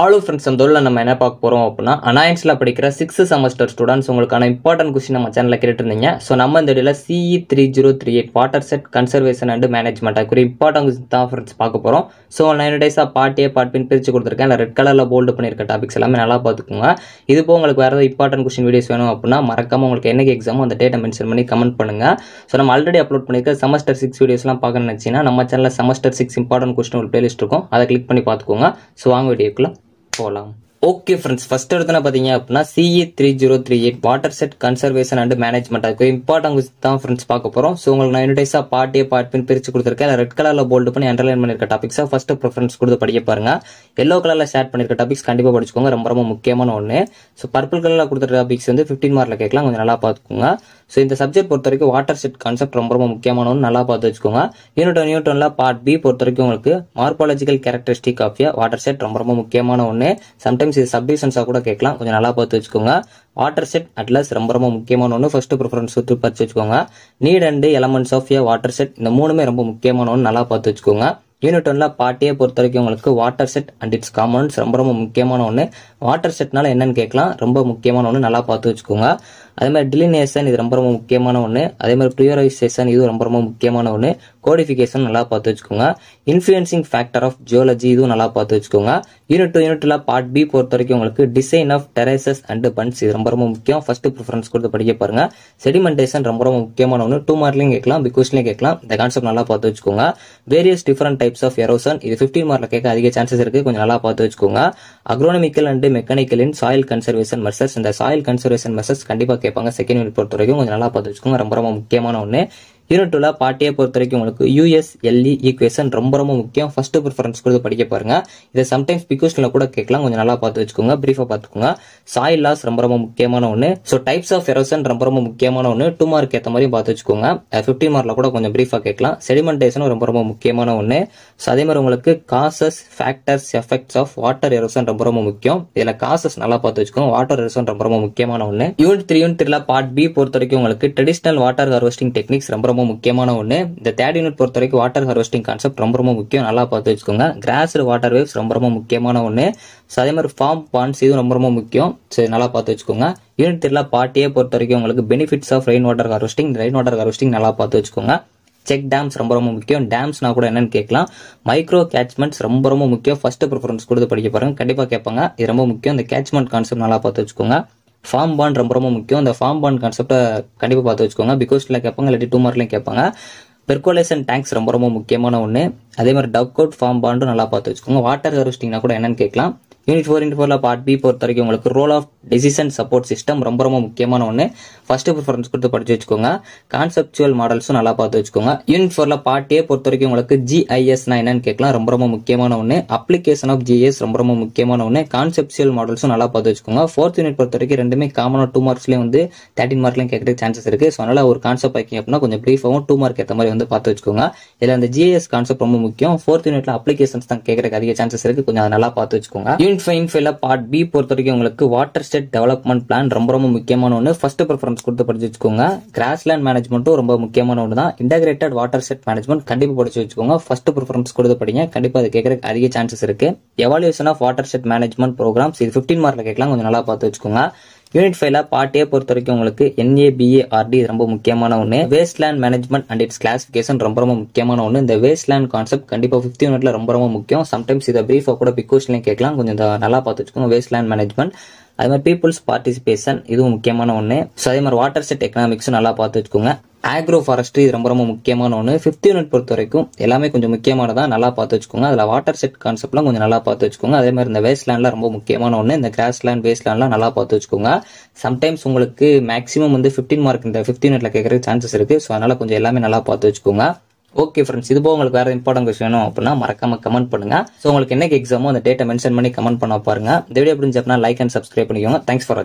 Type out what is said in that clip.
ஆலோ friends அந்த நம்ம என்ன பார்க்க போகிறோம் அப்படின்னா அனாயன்ஸில் படிக்கிற சிக்ஸ்த் செமஸ்டர் ஸ்டூடெண்ட்ஸ் உங்களுக்கான இம்பார்ட்டன்ட் கொஸ்டின் நம்ம சேனலில் கேட்டுருந்தீங்க ஸோ நம்ம இந்த இடையில CE three zero three eight watershed conservation and management அதுக்குரிய இம்பார்ட்டன்ட் கொஸ்டின் தான் ஃப்ரெண்ட்ஸ் பார்க்க போகிறோம் ஸோ நைன் டேஸாக பாட்டியே ஏ பிரித்து கொடுத்துருக்கேன் இல்லை ரெட் கலரில் போல்டு பண்ணியிருக்க டாபிக்ஸ் எல்லாமே நல்லா பார்த்துக்கோங்க இது போக உங்களுக்கு வேறு ஏதாவது இம்பார்ட்டன்ட் கொஸ்டின் வீடியோஸ் வேணும் அப்படின்னா மறக்காமல் உங்களுக்கு என்னைக்கு எக்ஸாமோ அந்த டேட்டை மென்ஷன் பண்ணி கமெண்ட் பண்ணுங்கள் ஸோ நம்ம ஆல்ரெடி அப்லோட் பண்ணியிருக்க செமஸ்டர் சிக்ஸ் வீடியோஸ்லாம் பார்க்கணும்னு நினச்சிங்கன்னா நம்ம சேனலில் செமஸ்டர் சிக்ஸ் இம்பார்ட்டன்ட் கொஸ்டின் ஒரு பிளேலிஸ்ட் இருக்கும் அதை கிளிக் பண்ணி பார்த்துக்கோங்க ஸோ வாங்க வீடியோக்குள்ளே போகலாம் ஓகே ஃப்ரெண்ட்ஸ் ஃபர்ஸ்ட் எடுத்தனா பார்த்தீங்க அப்படின்னா CE three zero three eight watershed conservation and management அதுக்கு இம்பார்ட்டன்ட் தான் ஃப்ரெண்ட்ஸ் பார்க்க போகிறோம் ஸோ உங்களுக்கு நான் யூனிடைஸாக பார்ட் பார்ட் பின் பிரித்து கொடுத்துருக்கேன் ரெட் கலரில் போல்டு பண்ணி அண்டர்லைன் பண்ணியிருக்க டாபிக்ஸாக ஃபர்ஸ்ட் ப்ரிஃபரன்ஸ் கொடுத்து படிக்க பாருங்க எல்லோ கலரில் ஷேட் பண்ணியிருக்க டாபிக்ஸ் கண்டிப்பாக படிச்சுக்கோங்க ரொம்ப ரொம்ப முக்கியமான ஒன்று ஸோ பர்பிள் கலரில் கொடுத்த டாபிக்ஸ் வந்து ஃபிஃப்டின் மார்க்கில் கேட்கலாம் கொஞ்சம் நல்லா பார்த்துக்கோங்க ஸோ இந்த சப்ஜெக்ட் பொறுத்த வரைக்கும் வாட்டர் செட் கான்செப்ட் ரொம்ப ரொம்ப முக்கியமான ஒன்று நல்லா பார்த்து வச்சுக்கோங்க யூனிட் நியூட்டனில் பார்ட் பி பொறுத்த வரைக்கும் உங்களுக்கு morphological characteristic of watershed ரொம்ப ரொம்ப முக்கியமான ஒன்று சம்டைம்ஸ் சம்டைம்ஸ் இது சப்டிசன்ஸாக கூட கேட்கலாம் கொஞ்சம் நல்லா பார்த்து வச்சுக்கோங்க வாட்டர் செட் அட்லஸ் ரொம்ப ரொம்ப முக்கியமான ஒன்று ஃபர்ஸ்ட் ப்ரிஃபரன்ஸ் சுற்றி பார்த்து வச்சுக்கோங்க need and elements of a watershed இந்த மூணுமே ரொம்ப முக்கியமான ஒன்று நல்லா பார்த்து வச்சுக்கோங்க யூனிட் ஒன்ல பாட்டியை பொறுத்த வரைக்கும் உங்களுக்கு watershed and its commons ரொம்ப ரொம்ப முக்கியமான ஒன்று வாட்டர் செட்னால என்னன்னு கேட்கலாம் ரொம்ப முக்கியமான ஒன்று நல்லா பார்த்து வச்சுக்கோங்க அதே மாதிரி டிலினேஷன் இது ரொம்ப ரொம்ப முக்கியமான ஒன்று அதே மாதிரி ப்ரியரைசேஷன் இது ரொம்ப ரொம்ப முக்கியமான ஒன்று கோடிஃபிகேஷன் நல்லா பார்த்து வச்சுக்கோங்க இன்ஃப்ளூயன்சிங் ஃபேக்டர் ஆஃப் ஜியோலஜி இதுவும் நல்லா பார்த்து வச்சுக்கோங்க யூனிட் டூ யூனிட்ல பார்ட் பி பொறுத்த வரைக்கும் உங்களுக்கு design of terraces and bunds இது ரொம்ப ரொம்ப முக்கியம் ஃபர்ஸ்ட் ப்ரிஃபரன்ஸ் கொடுத்து படிக்க பாருங்க செடிமெண்டேஷன் ரொம்ப ரொம்ப முக்கியமான ஒன்று டூ மார்க்லையும் கேட்கலாம் பிக் கொஸ்டின்லையும் கேட்கலாம் இந்த கான்செப்ட் நல்லா பார்த்து வச்சுக்கோங்க various different types of erosion இது ஃபிஃப்டின் மார்க்ல கேட்க அதிக சான்சஸ் இருக்கு கொஞ்சம் நல்லா பார்த்து வச்சுக்கோங்க அக்ரோனமிக்கல் அண்ட் மெக்கானிக்கலின் சாயில் கன்சர்வேஷன் மெசர்ஸ் இந்த சாயில் கன்சர்வேஷன் மெசர்ஸ் கண்டிப்பாக கேட்பாங்க செகண்ட் யூனிட் பொறுத்த வரைக்கும் கொஞ்சம் நல்லா பார்த்து வச்சுக்கோங்க ரொம்ப ரொம்ப முக்கியமான ஒன்று யூனிட்டில் பாட்டியை பொறுத்த வரைக்கும் உங்களுக்கு யூஎஸ்எல்இ ஈக்குவேஷன் e ரொம்ப ரொம்ப முக்கியம் ஃபர்ஸ்ட் ப்ரிஃபரன்ஸ் கொடுத்து படிக்க பாருங்க இதை சம்டைம்ஸ் பிகோஷனில் கூட கேட்கலாம் கொஞ்சம் நல்லா பார்த்து வச்சுக்கோங்க ப்ரீஃபாக பார்த்துக்கோங்க சாயில் லாஸ் ரொம்ப ரொம்ப முக்கியமான ஒன்று ஸோ டைப்ஸ் ஆஃப் எரோசன் ரொம்ப ரொம்ப முக்கியமான ஒன்று டூ மார்க் ஏற்ற மாதிரியும் பார்த்து வச்சுக்கோங்க ஃபிஃப்டி மார்க்ல கூட கொஞ்சம் ப்ரீஃபாக கேட்கலாம் செடிமெண்டேஷனும் ரொம்ப ரொம்ப முக்கியமான ஒன்று ஸோ அதே மாதிரி உங்களுக்கு causes factors effects of water erosion ரொம்ப ரொம்ப முக்கியம் இதில் காசஸ் நல்லா பார்த்து வச்சுக்கோங்க வாட்டர் எரோசன் ரொம்ப ரொம்ப முக்கியமான ஒன்று யூனிட் த்ரீ யூனிட் த்ரீல பார்ட் பி பொறுத்த வரைக்கும் உங்களுக்கு ட்ரெடிஷனல் வாட்டர் ஹார்வெஸ்டிங் டெக்னிக்ஸ் ரொம்ப ரொம்ப முக்கியமான ஒன்று இந்த தேர்ட் யூனிட் பொறுத்த வரைக்கும் வாட்டர் ஹார்வெஸ்டிங் கான்செப்ட் ரொம்ப ரொம்ப முக்கியம் நல்லா பார்த்து வச்சுக்கோங்க கிராஸ் வாட்டர் வேவ்ஸ் ரொம்ப ரொம்ப முக்கியமான ஒன்று ஸோ அதே மாதிரி ஃபார்ம் பாண்ட்ஸ் இதுவும் ரொம்ப ரொம்ப முக்கியம் சரி நல்லா பார்த்து வச்சுக்கோங்க யூனிட் த்ரீல பார்ட்டியே பொறுத்த வரைக்கும் உங்களுக்கு benefits of rain water harvesting rain water harvesting நல்லா பார்த்து வச்சுக்கோங்க செக் டேம்ஸ் ரொம்ப ரொம்ப முக்கியம் டேம்ஸ்னா கூட என்னன்னு கேட்கலாம் மைக்ரோ கேட்ச்மெண்ட்ஸ் ரொம்ப ரொம்ப முக்கியம் ஃபர்ஸ்ட் ப்ரிஃபரன்ஸ் கொடுத்து படிக்க பாருங்க கண்டிப்பாக கேட்பாங்க இது ரொம்ப முக்கியம் இந்த கேட்ச்மெண்ட் கான்செப்ட் நல்லா பார்த்து வச்சுக்கோங்க ஃபார்ம் பாண்ட் ரொம்ப ரொம்ப முக்கியம் அந்த ஃபார்ம் பாண்ட் கான்செப்டை கண்டிப்பாக பார்த்து வச்சுக்கோங்க பிகாஸ்டில் கேட்பாங்க இல்லாட்டி டூ மார்க்லையும் கேட்பாங்க பெர்கோலேஷன் டேங்க்ஸ் ரொம்ப ரொம்ப முக்கியமான ஒன்று அதே மாதிரி டப் அவுட் ஃபார்ம் பாண்டும் நல்லா பார்த்து வச்சுக்கோங்க வாட்டர் ஹார்வெஸ்டிங்னா கூட என்னன்னு கேட்கலாம் யூனிட் ஃபோர் இன்ட் ஃபோரில் பார்ட் பி பொறுத்த வரைக்கும் உங்களுக்கு role of decision support system ரொம்ப ரொம்ப முக்கியமான ஒன்று ஃபர்ஸ்ட் ப்ரிஃபரன்ஸ் கொடுத்து படிச்சு வச்சுக்கோங்க கான்செப்சுவல் மாடல்ஸும் நல்லா பார்த்து வச்சுக்கோங்க யூனிட் ஃபோரில் பார்ட்டே பொறுத்த வரைக்கும் உங்களுக்கு ஜிஐஎஸ்னா என்னன்னு கேட்கலாம் ரொம்ப ரொம்ப முக்கியமான ஒன்று அப்ளிகேஷன் ஆஃப் ஜிஎஸ் ரொம்ப ரொம்ப முக்கியமான ஒன்று கான்செப்சுவல் மாடல்ஸும் நல்லா பார்த்து வச்சுக்கோங்க ஃபோர்த் யூனிட் பொறுத்த வரைக்கும் ரெண்டுமே காமனாக டூ மார்க்ஸ்லேயும் வந்து தேர்ட்டின் மார்க்லையும் கேட்கறதுக்கு சான்சஸ் இருக்கு ஸோ அதனால் ஒரு கான்செப்ட் பார்க்கிங்க அப்படின்னா கொஞ்சம் ப்ரீஃபாகவும் டூ மார்க் ஏற்ற மாதிரி வந்து பார்த்து வச்சுக்கோங்க இதில் அந்த ஜிஎஸ் கான்செப்ட் ரொம்ப முக்கியம் ஃபோர்த் யூனிட்ல அப்ளிகேஷன்ஸ் தான் கேட்கறதுக்கு அதிக சான்சஸ் இருக்கு கொஞ்சம் நல்லா பார்த்து வச்சுக்கோங்க யூனிட் ஃபைன் ஃபைவ்ல பார்ட் பி பொறுத்த வரைக்கும் உங்களுக்கு வாட்டர் எஸ்டேட் டெவலப்மெண்ட் பிளான் ரொம்ப ரொம்ப முக்கியமான ஒன்று ஃபர்ஸ்ட் ப்ரிஃபரன்ஸ் கொடுத்து படிச்சு வச்சுக்கோங்க கிராஸ் லேண்ட் மேனேஜ்மெண்ட்டும் ரொம்ப முக்கியமான ஒன்று தான் இன்டகிரேட்டட் வாட்டர் செட் மேனேஜ்மெண்ட் கண்டிப்பாக படிச்சு வச்சுக்கோங்க ஃபர்ஸ்ட் ப்ரிஃபரன்ஸ் கொடுத்து படிங்க கண்டிப்பாக அது கேட்கறதுக்கு அதிக சான்சஸ் இருக்கு evaluation of watershed management programs இது ஃபிஃப்டின் மார்க்கில் கேட்கலாம் கொஞ்சம் நல்லா பார்த்து வச்சுக்கோங்க யூனிட் ஃபைவ்ல பார்ட் ஏ பொறுத்த வரைக்கும் உங்களுக்கு என்ஏபிஏஆர்டி ரொம்ப முக்கியமான ஒன்று waste land management and its classification ரொம்ப ரொம்ப முக்கியமான ஒன்று இந்த வேஸ்ட் லேண்ட் கான்செப்ட் கண்டிப்பாக ஃபிஃப்த் யூனிட்ல ரொம்ப ரொம்ப முக்கியம் சம்டைம்ஸ் இதை பிரீஃபாக கூட பிக் கேட்கலாம் கொஞ்சம் நல்லா பார்த்து வச்சுக்கோங்க வேஸ்ட் லேண்ட் மேனேஜ்மெண்ட் அது மாதிரி பீப்புள்ஸ் பார்ட்டிசிபேஷன் இதுவும் முக்கியமான ஒன்று ஸோ அதே மாதிரி வாட்டர் செட் எக்கனாமிக்ஸும் நல்லா பார்த்து வச்சுக்கோங்க ஆக்ரோ ஃபாரஸ்ட்ரி இது ரொம்ப ரொம்ப முக்கியமான ஒன்று ஃபிஃப்த் யூனிட் பொறுத்த வரைக்கும் எல்லாமே கொஞ்சம் முக்கியமானதாக நல்லா பார்த்து வச்சுக்கோங்க அதில் வாட்டர் செட் கான்செப்ட்லாம் கொஞ்சம் நல்லா பார்த்து வச்சுக்கோங்க அதே மாதிரி இந்த வேஸ்ட் லேண்ட்லாம் ரொம்ப முக்கியமான ஒன்று இந்த கிராஸ் லேண்ட் வேஸ்ட் லேண்ட்லாம் நல்லா பார்த்து வச்சுக்கோங்க சம்டைம்ஸ் உங்களுக்கு மேக்ஸிமம் வந்து ஃபிஃப்டின் மார்க் இந்த ஃபிஃப்த் யூனிட்ல கேட்குறதுக்கு சான்சஸ் இருக்குது ஸோ அதனால் கொஞ்சம் எல்லாமே நல்லா பார்த்து வச்சுக்கோங்க ஓகே ஃப்ரெண்ட்ஸ் இது போக உங்களுக்கு வேறு இம்பார்ட்டன் கொஸ்டின் வேணும் அப்படின்னா மறக்காம கமெண்ட் பண்ணுங்க ஸோ உங்களுக்கு என்னைக்கு எக்ஸாமோ அந்த டேட்டை மென்ஷன் பண்ணி கமெண்ட் பண்ண பாருங்க இந்த வீடியோ பிடிச்சப்பனா லைக் அண்ட் சப்ஸ்கிரைப் பண்ணிக்கோங்க தேங்க்ஸ் ஃபார்